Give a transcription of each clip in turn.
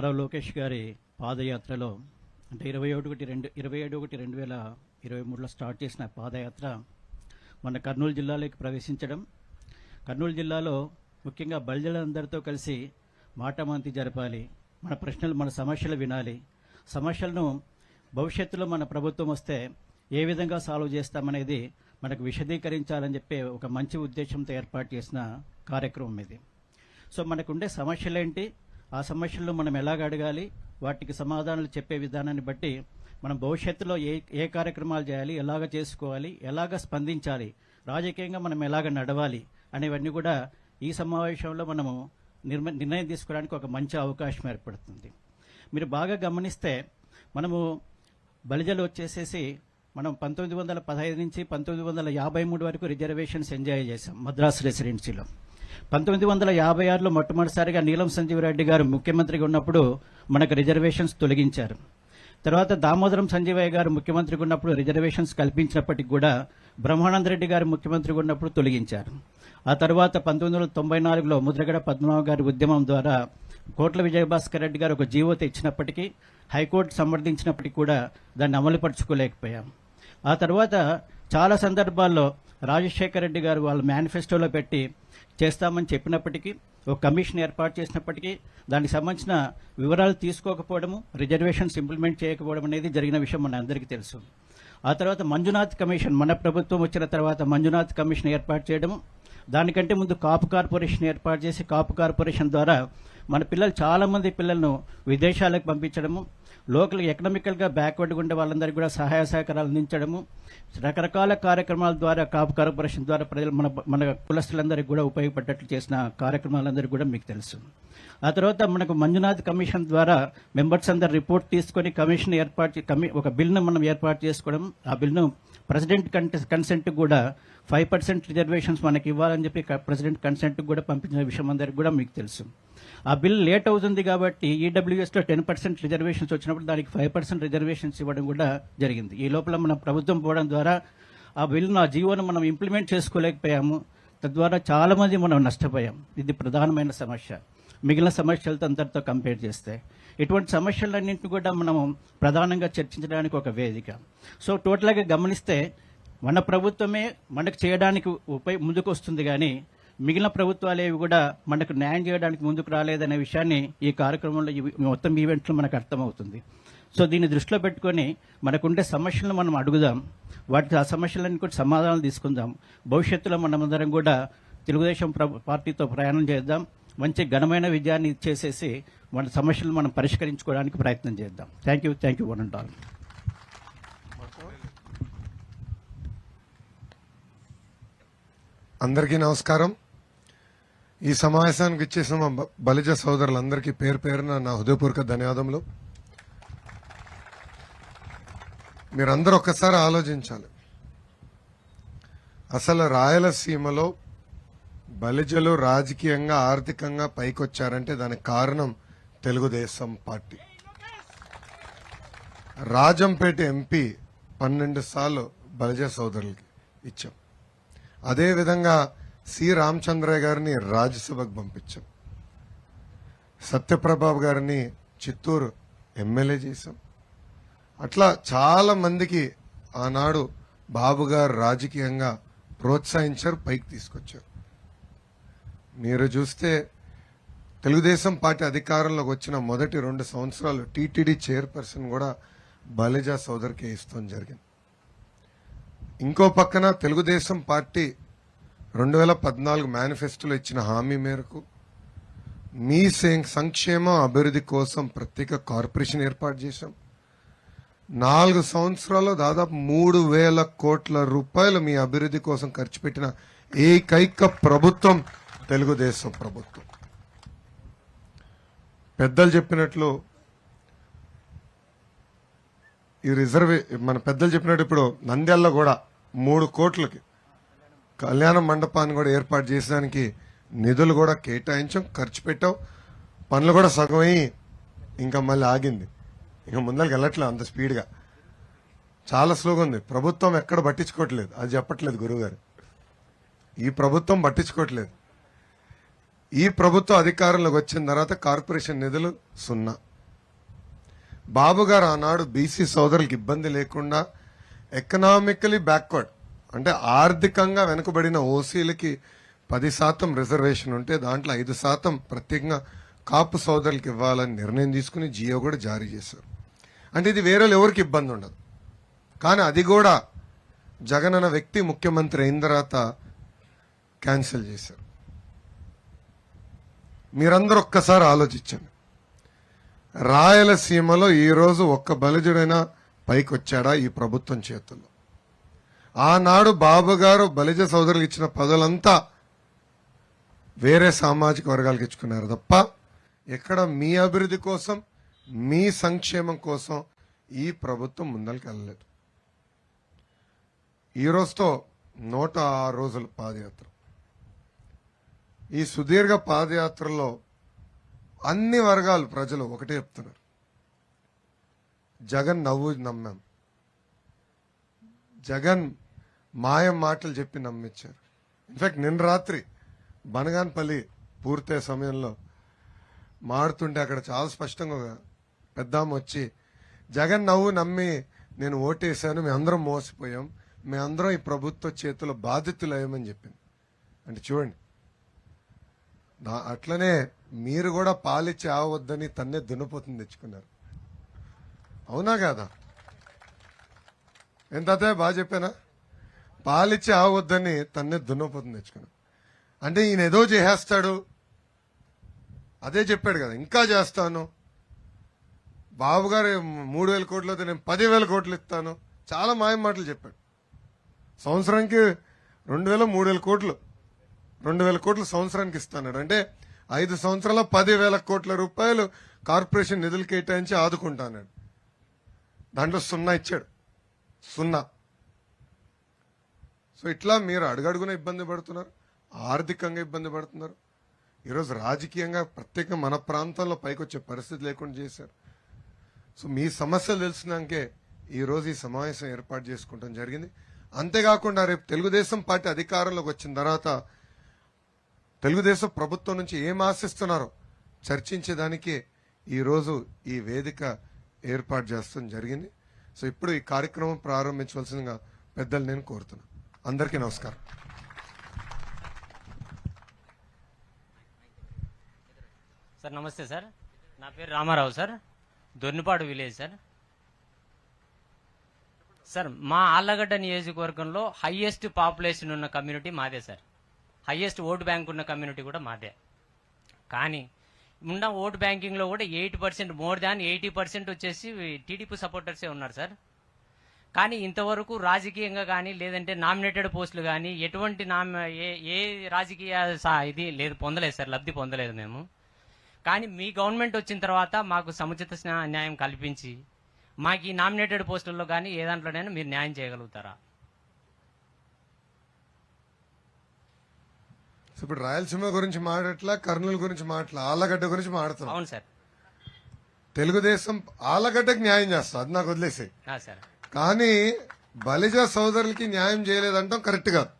నారా లోకేష్ గారి పాదయాత్రలో అంటే ఇరవై ఒకటి రెండు ఇరవై ఏడు ఒకటి రెండు వేల ఇరవై మూడులో స్టార్ట్ చేసిన పాదయాత్ర మన కర్నూలు జిల్లాలోకి ప్రవేశించడం కర్నూలు జిల్లాలో ముఖ్యంగా బలిజలందరితో కలిసి మాటమాంతి జరపాలి మన ప్రశ్నలు మన సమస్యలు వినాలి సమస్యలను భవిష్యత్తులో మన ప్రభుత్వం వస్తే ఏ విధంగా సాల్వ్ చేస్తామనేది మనకు విశదీకరించాలని చెప్పి ఒక మంచి ఉద్దేశంతో ఏర్పాటు చేసిన కార్యక్రమం ఇది సో మనకుండే సమస్యలేంటి ఆ సమస్యలను మనం ఎలాగ అడగాలి వాటికి సమాధానాలు చెప్పే విధానాన్ని బట్టి మనం భవిష్యత్తులో ఏ ఏ కార్యక్రమాలు చేయాలి ఎలాగ చేసుకోవాలి ఎలాగ స్పందించాలి రాజకీయంగా మనం ఎలాగ నడవాలి అనేవన్నీ కూడా ఈ సమావేశంలో మనము నిర్ణయం తీసుకోవడానికి ఒక మంచి అవకాశం ఏర్పడుతుంది మీరు బాగా గమనిస్తే మనము బలిజలు వచ్చేసేసి మనం పంతొమ్మిది వందల నుంచి పంతొమ్మిది వందల యాభై మూడు వరకు రిజర్వేషన్స్ ఎంజాయ్ చేసాం మద్రాసు రెసిడెన్సీలో పంతొమ్మిది వందల యాభై ఆరులో మొట్టమొదటిసారిగా నీలం సంజీవ్ రెడ్డి గారు ముఖ్యమంత్రిగా ఉన్నప్పుడు మనకు రిజర్వేషన్స్ తొలగించారు తర్వాత దామోదరం సంజీవయ్య గారు ముఖ్యమంత్రిగా ఉన్నప్పుడు రిజర్వేషన్స్ కల్పించినప్పటికి కూడా బ్రహ్మానంద రెడ్డి గారు ముఖ్యమంత్రిగా ఉన్నప్పుడు తొలగించారు ఆ తర్వాత పంతొమ్మిది వందల తొంభై నాలుగులో ముద్రగడ పద్మనాభ గారి ఉద్యమం ద్వారా కోట్ల విజయభాస్కర్ రెడ్డి గారు ఒక జీవో తెచ్చినప్పటికీ హైకోర్టు సమర్థించినప్పటికీ కూడా దాన్ని అమలుపరుచుకోలేకపోయాం ఆ తర్వాత చాలా సందర్భాల్లో రాజశేఖర రెడ్డి గారు వాళ్ళ మేనిఫెస్టోలో పెట్టి చేస్తామని చెప్పినప్పటికీ ఒక కమిషన్ ఏర్పాటు చేసినప్పటికీ దానికి సంబంధించిన వివరాలు తీసుకోకపోవడము రిజర్వేషన్స్ ఇంప్లిమెంట్ చేయకపోవడం అనేది జరిగిన విషయం మన అందరికీ తెలుసు ఆ తర్వాత మంజునాథ్ కమిషన్ మన ప్రభుత్వం వచ్చిన తర్వాత మంజునాథ్ కమిషన్ ఏర్పాటు చేయడము దానికంటే ముందు కాపు కార్పొరేషన్ ఏర్పాటు చేసి కాపు కార్పొరేషన్ ద్వారా మన పిల్లలు చాలామంది పిల్లలను విదేశాలకు పంపించడము లోకల్ ఎకనామికల్గా బ్యాక్వర్డ్ ఉండే వాళ్ళందరికీ కూడా సహాయ సహకారాలు అందించడము రకరకాల కార్యక్రమాల ద్వారా కాపు కార్పొరేషన్ ద్వారా ప్రజలు మన మన కులస్తులందరికీ కూడా ఉపయోగపడ్డట్లు చేసిన కార్యక్రమాలందరికీ కూడా మీకు తెలుసు ఆ తర్వాత మనకు మంజునాథ్ కమిషన్ ద్వారా మెంబర్స్ అందరు రిపోర్ట్ తీసుకొని కమిషన్ ఏర్పాటు ఒక బిల్ను మనం ఏర్పాటు చేసుకోవడం ఆ బిల్ను ప్రెసిడెంట్ కన్సెంట్ కూడా ఫైవ్ పర్సెంట్ రిజర్వేషన్స్ మనకి ఇవ్వాలని చెప్పి ప్రెసిడెంట్ కన్సెంట్ కూడా పంపించిన విషయం అందరికి కూడా మీకు తెలుసు ఆ బిల్ లేట్ అవుతుంది కాబట్టి ఈడబ్ల్యూఎస్లో టెన్ పర్సెంట్ రిజర్వేషన్స్ వచ్చినప్పుడు దానికి ఫైవ్ పర్సెంట్ రిజర్వేషన్స్ ఇవ్వడం కూడా జరిగింది ఈ లోపల మన ప్రభుత్వం పోవడం ద్వారా ఆ బిల్ నా జీవోను మనం ఇంప్లిమెంట్ చేసుకోలేకపోయాము తద్వారా చాలామంది మనం నష్టపోయాం ఇది ప్రధానమైన సమస్య మిగిలిన సమస్యలతో అందరితో కంపేర్ చేస్తే ఇటువంటి సమస్యలన్నింటినీ కూడా మనము ప్రధానంగా చర్చించడానికి ఒక వేదిక సో టోటల్గా గమనిస్తే మన ప్రభుత్వమే మనకు చేయడానికి ఉపయ ముందుకు వస్తుంది కానీ మిగిలిన ప్రభుత్వాలు ఏవి కూడా మనకు న్యాయం చేయడానికి ముందుకు రాలేదనే విషయాన్ని ఈ కార్యక్రమంలో మొత్తం ఈవెంట్లో మనకు అర్థమవుతుంది సో దీన్ని దృష్టిలో పెట్టుకొని మనకుండే సమస్యలను మనం అడుగుదాం వాటి ఆ సమస్యలన్నీ కూడా సమాధానాలు తీసుకుందాం భవిష్యత్తులో మనమందరం కూడా తెలుగుదేశం పార్టీతో ప్రయాణం చేద్దాం మంచి ఘనమైన విజయాన్ని చేసేసి మన సమస్యలు మనం పరిష్కరించుకోవడానికి ప్రయత్నం చేద్దాం thank you thank you one and అందరికీ నమస్కారం ఈ సమావేశానికి ఇచ్చేసిన మా బలిజ సోదరులందరికీ పేరు పేరున నా హృదయపూర్వక ధన్యవాదములు మీరందరూ ఒక్కసారి ఆలోచించాలి అసలు రాయలసీమలో బలిజలు రాజకీయంగా ఆర్థికంగా పైకొచ్చారంటే దానికి కారణం తెలుగుదేశం పార్టీ రాజంపేట ఎంపీ పన్నెండు సార్లు బలజ సోదరులకి ఇచ్చాం అదేవిధంగా సి రామచంద్రయ్య గారిని రాజ్యసభకు పంపించాం సత్యప్రభాబ్ గారిని చిత్తూరు ఎమ్మెల్యే చేశాం అట్లా చాలా మందికి ఆనాడు బాబు గారు రాజకీయంగా ప్రోత్సహించారు పైకి తీసుకొచ్చారు మీరు చూస్తే తెలుగుదేశం పార్టీ అధికారంలోకి వచ్చిన మొదటి రెండు సంవత్సరాలు టీటీడీ చైర్పర్సన్ కూడా బాలేజా సోదరికి ఇస్తాం జరిగింది ఇంకో పక్కన తెలుగుదేశం పార్టీ రెండు వేల పద్నాలుగు మేనిఫెస్టోలో ఇచ్చిన హామీ మేరకు మీ సంక్షేమ అభివృద్ధి కోసం ప్రత్యేక కార్పొరేషన్ ఏర్పాటు చేశాం నాలుగు సంవత్సరాల్లో దాదాపు మూడు వేల కోట్ల రూపాయలు మీ అభివృద్ధి కోసం ఖర్చు పెట్టిన ఏకైక ప్రభుత్వం తెలుగుదేశం ప్రభుత్వం పెద్దలు చెప్పినట్లు ఈ రిజర్వే మన పెద్దలు చెప్పినట్టు ఇప్పుడు నంద్యాలలో కూడా మూడు కోట్లకి కళ్యాణ మండపాన్ని కూడా ఏర్పాటు చేసేదానికి నిధులు కూడా కేటాయించాం ఖర్చు పెట్టాం పనులు కూడా సగమై ఇంకా మళ్ళీ ఆగింది ఇంకా ముందరికి వెళ్ళట్లేదు అంత స్పీడ్గా చాలా స్లోగా ఉంది ప్రభుత్వం ఎక్కడ పట్టించుకోవట్లేదు అది చెప్పట్లేదు గురువుగారు ఈ ప్రభుత్వం పట్టించుకోవట్లేదు ఈ ప్రభుత్వ అధికారంలోకి వచ్చిన తర్వాత కార్పొరేషన్ నిధులు సున్నా బాబు గారు ఆనాడు బీసీ సోదరులకు ఇబ్బంది లేకుండా ఎకనామికలీ బ్యాక్వర్డ్ అంటే ఆర్థికంగా వెనుకబడిన ఓసీలకి పది శాతం రిజర్వేషన్ ఉంటే దాంట్లో ఐదు శాతం ప్రత్యేకంగా కాపు సోదరులకు ఇవ్వాలని నిర్ణయం తీసుకుని జియో కూడా జారీ చేశారు అంటే ఇది వేరే ఎవరికి ఇబ్బంది ఉండదు కానీ అది కూడా జగన్ వ్యక్తి ముఖ్యమంత్రి అయిన తర్వాత క్యాన్సిల్ చేశారు మీరందరూ ఒక్కసారి ఆలోచించండి రాయలసీమలో ఈరోజు ఒక్క బలిజుడైనా వచ్చాడా ఈ ప్రభుత్వం చేతుల్లో ఆనాడు బాబు గారు బలిజ సోదరులకు ఇచ్చిన పదలంతా వేరే సామాజిక వర్గాలకు ఇచ్చుకున్నారు తప్ప ఎక్కడ మీ అభివృద్ధి కోసం మీ సంక్షేమం కోసం ఈ ప్రభుత్వం ముందరికి వెళ్ళలేదు ఈ రోజుతో నూట ఆరు రోజుల పాదయాత్ర ఈ సుదీర్ఘ పాదయాత్రలో అన్ని వర్గాలు ప్రజలు ఒకటే చెప్తున్నారు జగన్ నవ్వు నమ్మాం జగన్ మాయం మాటలు చెప్పి నమ్మించారు ఇన్ఫాక్ట్ నిన్న రాత్రి బనగాన్పల్లి పూర్తయ్యే సమయంలో మారుతుంటే అక్కడ చాలా స్పష్టంగా పెద్దాము వచ్చి జగన్ నవ్వు నమ్మి నేను ఓటేశాను మేమందరం మోసపోయాం మేమందరం ఈ ప్రభుత్వ చేతిలో అయ్యామని చెప్పింది అంటే చూడండి నా అట్లనే మీరు కూడా పాలిచ్చి ఆవద్దని తన్నే దున్నపోతుంది తెచ్చుకున్నారు అవునా కాదా ఎంత బాగా చెప్పానా పాలిచ్చి ఆవద్దని తన్నే దున్నపోతుంది తెచ్చుకున్నారు అంటే ఈయన ఏదో చేసేస్తాడు అదే చెప్పాడు కదా ఇంకా చేస్తాను బాబు గారు మూడు వేల కోట్లు అయితే నేను పదివేల కోట్లు ఇస్తాను చాలా మాయం మాటలు చెప్పాడు సంవత్సరానికి రెండు వేల మూడు వేల కోట్లు రెండు వేల కోట్లు సంవత్సరానికి ఇస్తున్నాడు అంటే ఐదు సంవత్సరాల పది వేల కోట్ల రూపాయలు కార్పొరేషన్ నిధులు కేటాయించి ఆదుకుంటాడు దాంట్లో సున్నా ఇచ్చాడు సున్నా సో ఇట్లా మీరు అడుగడుగున ఇబ్బంది పడుతున్నారు ఆర్థికంగా ఇబ్బంది పడుతున్నారు ఈరోజు రాజకీయంగా ప్రత్యేకంగా మన ప్రాంతంలో పైకొచ్చే పరిస్థితి లేకుండా చేశారు సో మీ సమస్యలు తెలిసినాకే ఈరోజు ఈ సమావేశం ఏర్పాటు చేసుకోవడం జరిగింది అంతేకాకుండా రేపు తెలుగుదేశం పార్టీ అధికారంలోకి వచ్చిన తర్వాత తెలుగుదేశం ప్రభుత్వం నుంచి ఏం ఆశిస్తున్నారో చర్చించేదానికి ఈరోజు ఈ వేదిక ఏర్పాటు చేస్తాం జరిగింది సో ఇప్పుడు ఈ కార్యక్రమం ప్రారంభించవలసిందిగా పెద్దలు నేను కోరుతున్నాను అందరికీ నమస్కారం సార్ నమస్తే సార్ నా పేరు Ramarao sir Donnipadu village sir sir మా ఆళ్ళగడ్డ నియోజకవర్గంలో హైయెస్ట్ పాపులేషన్ ఉన్న కమ్యూనిటీ మాదే సార్ హయ్యెస్ట్ ఓటు బ్యాంక్ ఉన్న కమ్యూనిటీ కూడా మాదే కానీ ఉన్న ఓటు బ్యాంకింగ్లో కూడా eight percent more than eighty percent వచ్చేసి టీడీపీ సపోర్టర్సే ఉన్నారు సార్ కానీ ఇంతవరకు రాజకీయంగా కానీ లేదంటే నామినేటెడ్ పోస్టులు కానీ ఎటువంటి నామి ఏ ఏ రాజకీయ ఇది లేదు పొందలేదు సార్ లబ్ధి పొందలేదు మేము కానీ మీ గవర్నమెంట్ వచ్చిన తర్వాత మాకు సముచిత న్యాయం కల్పించి మాకు ఈ నామినేటెడ్ పోస్టుల్లో కానీ ఏ దాంట్లోనైనా మీరు న్యాయం చేయగలుగుతారా ఇప్పుడు రాయలసీమ గురించి మాట్లా కర్నూలు గురించి మాట్లా ఆలగడ్డ గురించి మాట్లాడుతున్నాం అవును సార్ తెలుగుదేశం ఆలగడ్డకి న్యాయం చేస్తాం అది నాకు వదిలేసి కానీ బలిజ సోదరులకి న్యాయం చేయలేదంటాం కరెక్ట్ కాదు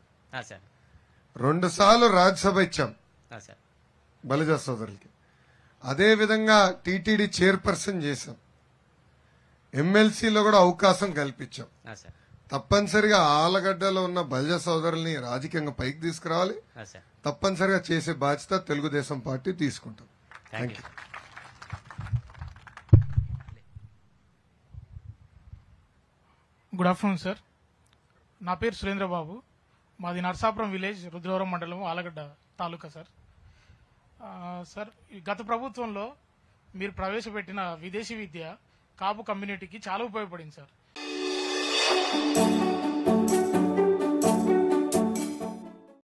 రెండు సార్లు రాజ్యసభ ఇచ్చాం బలిజ సోదరులకి అదే విధంగా టీటీడీ చైర్పర్సన్ చేశాం ఎమ్మెల్సీలో కూడా అవకాశం కల్పించాం తప్పనిసరిగా ఆలగడ్డలో ఉన్న బలజ సోదరుల్ని రాజకీయంగా పైకి తీసుకురావాలి తప్పనిసరిగా చేసే బాధ్యత తెలుగుదేశం పార్టీ తీసుకుంటాం thank you good afternoon sir నా పేరు సురేంద్రబాబు మాది నర్సాపురం విలేజ్ రుద్రవరం మండలం ఆలగడ్డ తాలూకా సార్ సార్ గత ప్రభుత్వంలో మీరు ప్రవేశపెట్టిన విదేశీ విద్య కాపు కమ్యూనిటీకి చాలా ఉపయోగపడింది సార్ うん。